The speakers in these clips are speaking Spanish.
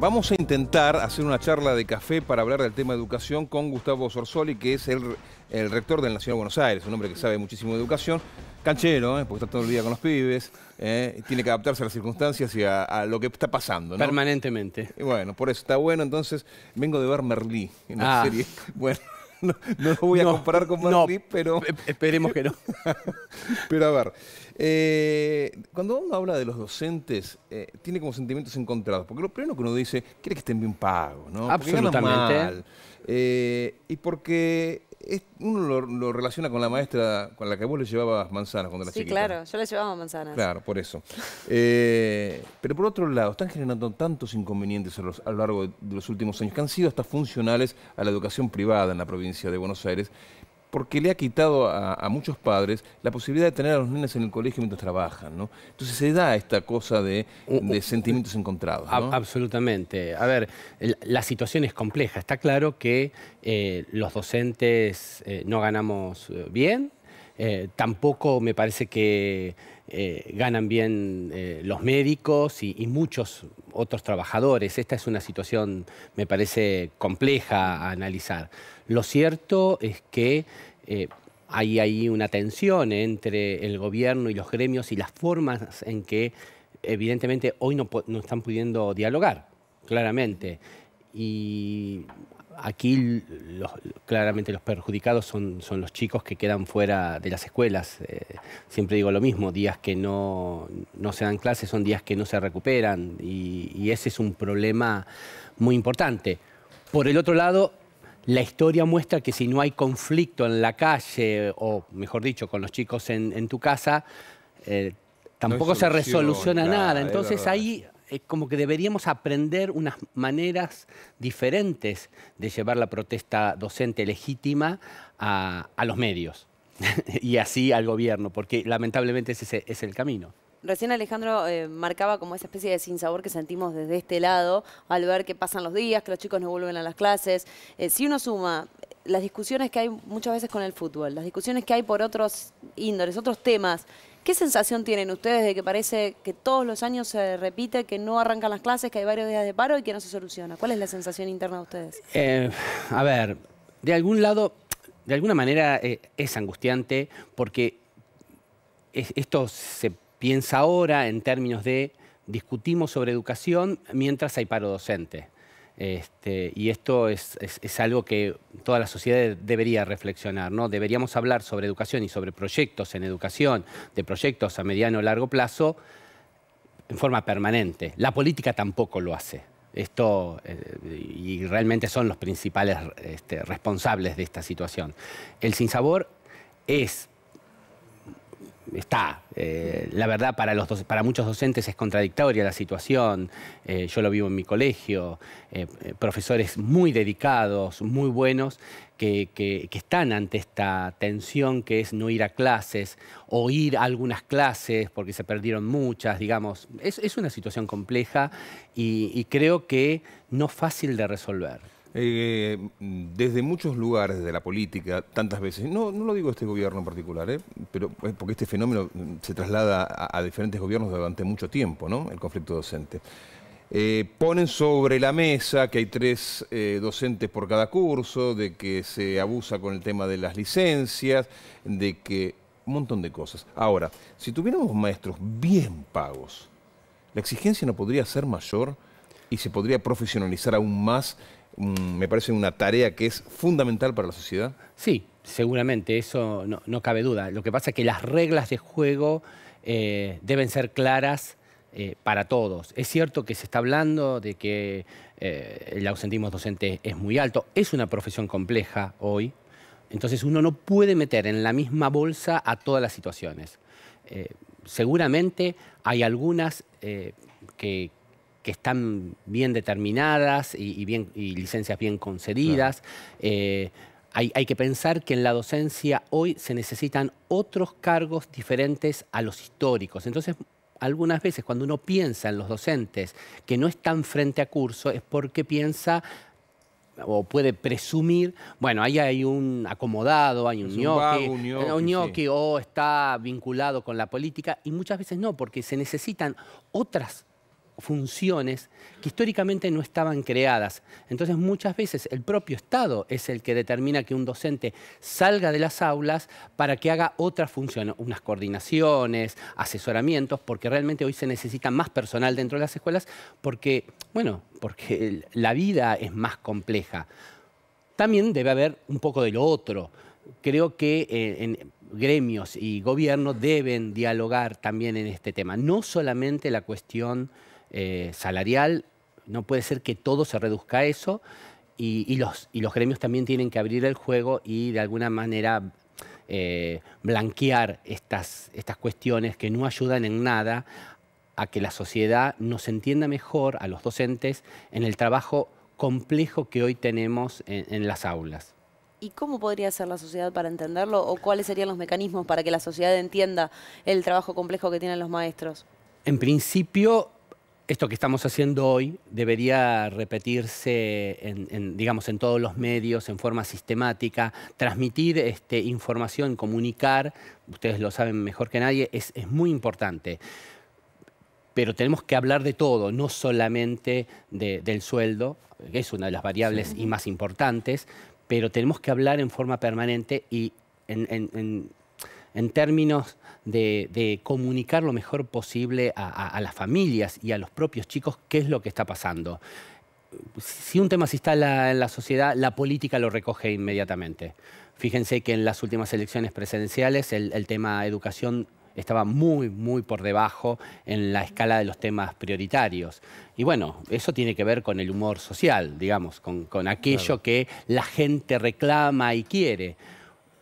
Vamos a intentar hacer una charla de café para hablar del tema educación con Gustavo Sorsoli, que es el, rector de la Nacional de Buenos Aires, un hombre que sabe muchísimo de educación, canchero, ¿eh? porque está todo el día con los pibes, ¿eh? tiene que adaptarse a las circunstancias y a, lo que está pasando. Permanentemente. bueno, por eso está bueno. Entonces, vengo de ver Merlí, en la ah. serie. Bueno. no, lo voy a comparar con Martín, pero... Esperemos que no. pero a ver, eh, cuando uno habla de los docentes, eh, tiene como sentimientos encontrados. Porque lo primero que uno dice, quiere que estén bien pagos, ¿no? Absolutamente. Eh, y porque uno lo, relaciona con la maestra con la que vos le llevabas manzanas cuando la sí, Sí, claro, yo le llevaba manzanas. Claro, por eso. Eh, pero por otro lado, están generando tantos inconvenientes a, lo largo de los últimos años que han sido hasta funcionales a la educación privada en la provincia de Buenos Aires, porque le ha quitado a, muchos padres la posibilidad de tener a los niños en el colegio mientras trabajan, ¿no? Entonces se da esta cosa de, uh, uh, sentimientos encontrados. absolutamente. A ver, la situación es compleja. Está claro que eh, los docentes eh, no ganamos eh, bien, eh, tampoco me parece que eh, ganan bien eh, los médicos y, muchos otros trabajadores. Esta es una situación, me parece, compleja a analizar. Lo cierto es que hay ahí una tensión entre el gobierno y los gremios y las formas en que, evidentemente, hoy no, no están pudiendo dialogar, claramente. Y aquí claramente los perjudicados son, son, los chicos que quedan fuera de las escuelas. Eh, siempre digo lo mismo, días que no, se dan clases son días que no se recuperan y, ese es un problema muy importante. Por el otro lado, la historia muestra que si no hay conflicto en la calle, o mejor dicho, con los chicos en, tu casa, eh, tampoco se resoluciona nada. Entonces ahí es eh, como que deberíamos aprender unas maneras diferentes de llevar la protesta docente legítima a, los medios y así al gobierno, porque lamentablemente ese es e, el camino. Recién Alejandro eh, marcaba como esa especie de sinsabor que sentimos desde este lado al ver que pasan los días, que los chicos no vuelven a las clases. Eh, si uno suma las discusiones que hay muchas veces con el fútbol, las discusiones que hay por otros índoles, otros temas, ¿Qué sensación tienen ustedes de que parece que todos los años se repite, que no arrancan las clases, que hay varios días de paro y que no se soluciona? ¿Cuál es la sensación interna de ustedes? Eh, a ver, de algún lado, de alguna manera eh, es angustiante porque esto se piensa ahora en términos de discutimos sobre educación mientras hay paro docente. Este, y esto es, algo que toda la sociedad debería reflexionar, ¿no? Deberíamos hablar sobre educación y sobre proyectos en educación, de proyectos a mediano o largo plazo, en forma permanente. La política tampoco lo hace. Esto, eh, y realmente son los principales este, responsables de esta situación. El sinsabor es está. Eh, la verdad, para, los, para muchos docentes es contradictoria la situación. Eh, yo lo vivo en mi colegio. Eh, profesores muy dedicados, muy buenos, que, están ante esta tensión que es no ir a clases o ir a algunas clases porque se perdieron muchas, digamos. Es, una situación compleja y creo que no fácil de resolver. Eh, desde muchos lugares de la política, tantas veces, no, no lo digo este gobierno en particular, eh, pero porque este fenómeno se traslada a, diferentes gobiernos durante mucho tiempo, ¿no? El conflicto docente. Eh, ponen sobre la mesa que hay tres docentes por cada curso, de que se abusa con el tema de las licencias, de que un montón de cosas. Ahora, si tuviéramos maestros bien pagos, la exigencia no podría ser mayor y se podría profesionalizar aún más me parece una tarea que es fundamental para la sociedad. Sí, seguramente, eso no, cabe duda. Lo que pasa es que las reglas de juego eh, deben ser claras eh, para todos. Es cierto que se está hablando de que eh, el ausentismo docente es muy alto, es una profesión compleja hoy, entonces uno no puede meter en la misma bolsa a todas las situaciones. seguramente hay algunas que que están bien determinadas y, bien, y licencias bien concedidas. Eh, hay, que pensar que en la docencia hoy se necesitan otros cargos diferentes a los históricos. Entonces, algunas veces cuando uno piensa en los docentes que no están frente a curso es porque piensa o puede presumir, bueno, ahí hay un acomodado, hay un ñoqui, o está vinculado con la política, y muchas veces no, porque se necesitan otras funciones que históricamente no estaban creadas. Entonces muchas veces el propio Estado es el que determina que un docente salga de las aulas para que haga otras funciones, unas coordinaciones, asesoramientos, porque realmente hoy se necesita más personal dentro de las escuelas porque, bueno, porque la vida es más compleja. También debe haber un poco de lo otro. Creo que eh, gremios y gobierno deben dialogar también en este tema, no solamente la cuestión eh, salarial, no puede ser que todo se reduzca a eso y, los, y los gremios también tienen que abrir el juego y de alguna manera eh, blanquear estas, estas cuestiones que no ayudan en nada a que la sociedad nos entienda mejor, a los docentes, en el trabajo complejo que hoy tenemos en, las aulas. ¿Y cómo podría ser la sociedad para entenderlo? ¿O cuáles serían los mecanismos para que la sociedad entienda el trabajo complejo que tienen los maestros? En principio, esto que estamos haciendo hoy debería repetirse en, digamos, en todos los medios, en forma sistemática. Transmitir este, información, comunicar, ustedes lo saben mejor que nadie, es, muy importante pero tenemos que hablar de todo, no solamente del sueldo, que es una de las variables y más importantes, pero tenemos que hablar en forma permanente y en en términos de, comunicar lo mejor posible a, las familias y a los propios chicos qué es lo que está pasando si un tema se instala en la sociedad, la política lo recoge inmediatamente. Fíjense que en las últimas elecciones presidenciales el, tema educación estaba muy, muy por debajo en la escala de los temas prioritarios. Y bueno, eso tiene que ver con el humor social, digamos, con, aquello que la gente reclama y quiere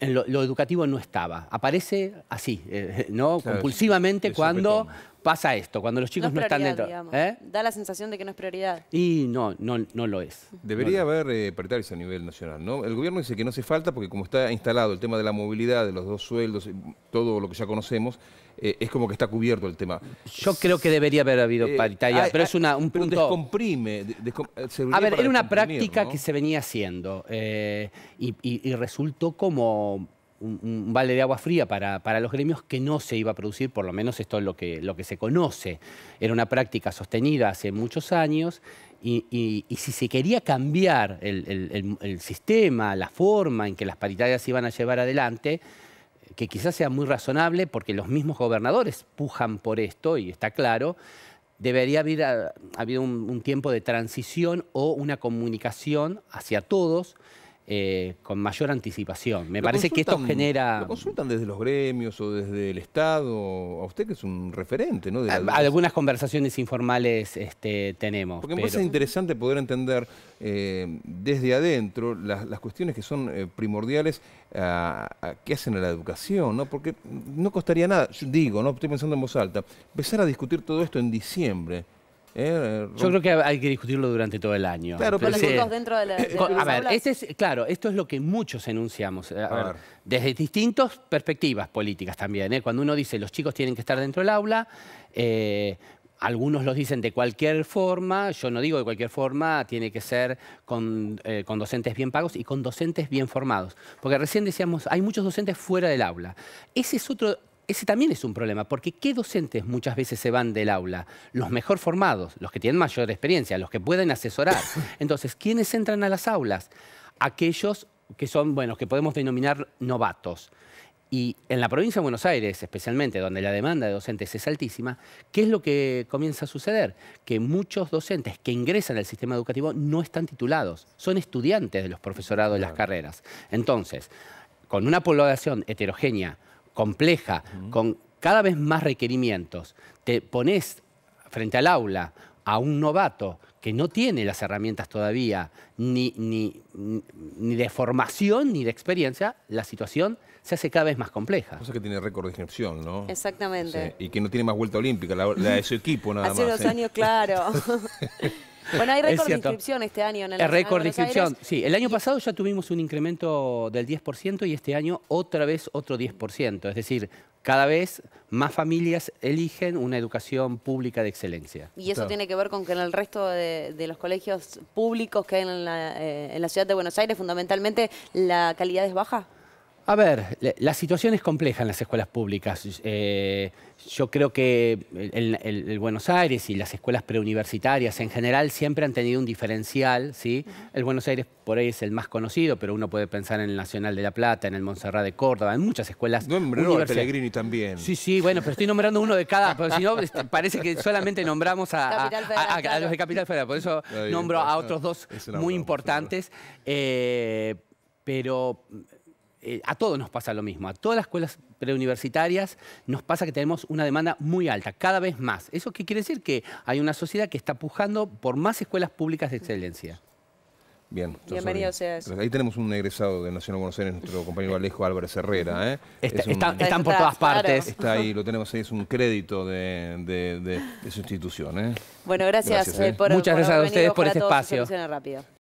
en lo, educativo no estaba. Aparece así, eh, ¿no? Compulsivamente cuando pasa esto, cuando los chicos no, están dentro. ¿eh? Da la sensación de que no es prioridad. Y no, no, no lo es. Debería haber eh, a nivel nacional, ¿no? El gobierno dice que no hace falta porque como está instalado el tema de la movilidad, de los dos sueldos, eh, todo lo que ya conocemos, eh, es como que está cubierto el tema. Yo creo que debería haber habido paritaria, pero es una, un punto... Descomprime. a ver, era una práctica que se venía haciendo y resultó como un, vale de agua fría para, para, los gremios que no se iba a producir, por lo menos esto es lo que, lo que se conoce. Era una práctica sostenida hace muchos años y, si se quería cambiar el, sistema, la forma en que las paritarias iban a llevar adelante, que quizás sea muy razonable porque los mismos gobernadores pujan por esto y está claro, debería haber habido un tiempo de transición o una comunicación hacia todos eh, con mayor anticipación. Me parece que esto genera... ¿Lo consultan desde los gremios o desde el Estado? A usted que es un referente, ¿no? Algunas conversaciones informales este, tenemos. Porque me parece interesante poder entender eh, desde adentro las, cuestiones que son eh, primordiales que hacen a la educación, ¿no? Porque no costaría nada, digo, no estoy pensando en voz alta, empezar a discutir todo esto en diciembre eh, eh, yo creo que hay que discutirlo durante todo el año. Claro, pero dentro a ver, es, claro, esto es lo que muchos enunciamos. Eh, desde distintas perspectivas políticas también. Cuando uno dice los chicos tienen que estar dentro del aula, algunos los dicen de cualquier forma, yo no digo de cualquier forma, tiene que ser con, con, docentes bien pagos y con docentes bien formados. Porque recién decíamos, hay muchos docentes fuera del aula. Ese es otro ese también es un problema, porque ¿qué docentes muchas veces se van del aula? Los mejor formados, los que tienen mayor experiencia, los que pueden asesorar. Entonces, ¿quiénes entran a las aulas? Aquellos que son, bueno, que podemos denominar novatos. Y en la provincia de Buenos Aires, especialmente, donde la demanda de docentes es altísima, ¿qué es lo que comienza a suceder? Que muchos docentes que ingresan al sistema educativo no están titulados, son estudiantes de los profesorados de las carreras. Entonces, con una población heterogénea, compleja, con cada vez más requerimientos, te pones frente al aula a un novato que no tiene las herramientas todavía, ni, ni, de formación ni de experiencia, la situación se hace cada vez más compleja. Cosa que tiene récord de inscripción, ¿no? Exactamente. Y que no tiene más vuelta olímpica, la, de su equipo nada más. Hace dos ¿eh? años, claro. Bueno, hay récord de inscripción este año en el El eh, récord de inscripción, sí. El año pasado ya tuvimos un incremento del 10% y este año otra vez otro 10%. Es decir, cada vez más familias eligen una educación pública de excelencia. Y eso tiene que ver con que en el resto de, los colegios públicos que hay eh, en la ciudad de Buenos Aires, fundamentalmente, la calidad es baja. A ver, la situación es compleja en las escuelas públicas. Eh, yo creo que el, Buenos Aires y las escuelas preuniversitarias en general siempre han tenido un diferencial. ¿sí? El Buenos Aires por ahí es el más conocido, pero uno puede pensar en el Nacional de La Plata, en el Montserrat de Córdoba, en muchas escuelas. Nombró a Pellegrini también. Sí, sí, bueno, pero estoy nombrando uno de cada, porque si no este, parece que solamente nombramos a, los de Capital Federal, por eso nombro a otros dos muy importantes. Eh, pero eh, a todos nos pasa lo mismo, a todas las escuelas preuniversitarias nos pasa que tenemos una demanda muy alta, cada vez más. ¿Eso qué quiere decir? Que hay una sociedad que está pujando por más escuelas públicas de excelencia. Bien, bienvenido eso. Ahí tenemos un egresado de Nacional Buenos Aires, nuestro compañero Alejo Álvarez Herrera. ¿eh? están por todas partes. Está ahí, lo tenemos ahí, es un crédito de, de, de, su institución. ¿eh? Bueno, gracias, por por Muchas gracias a ustedes por este espacio.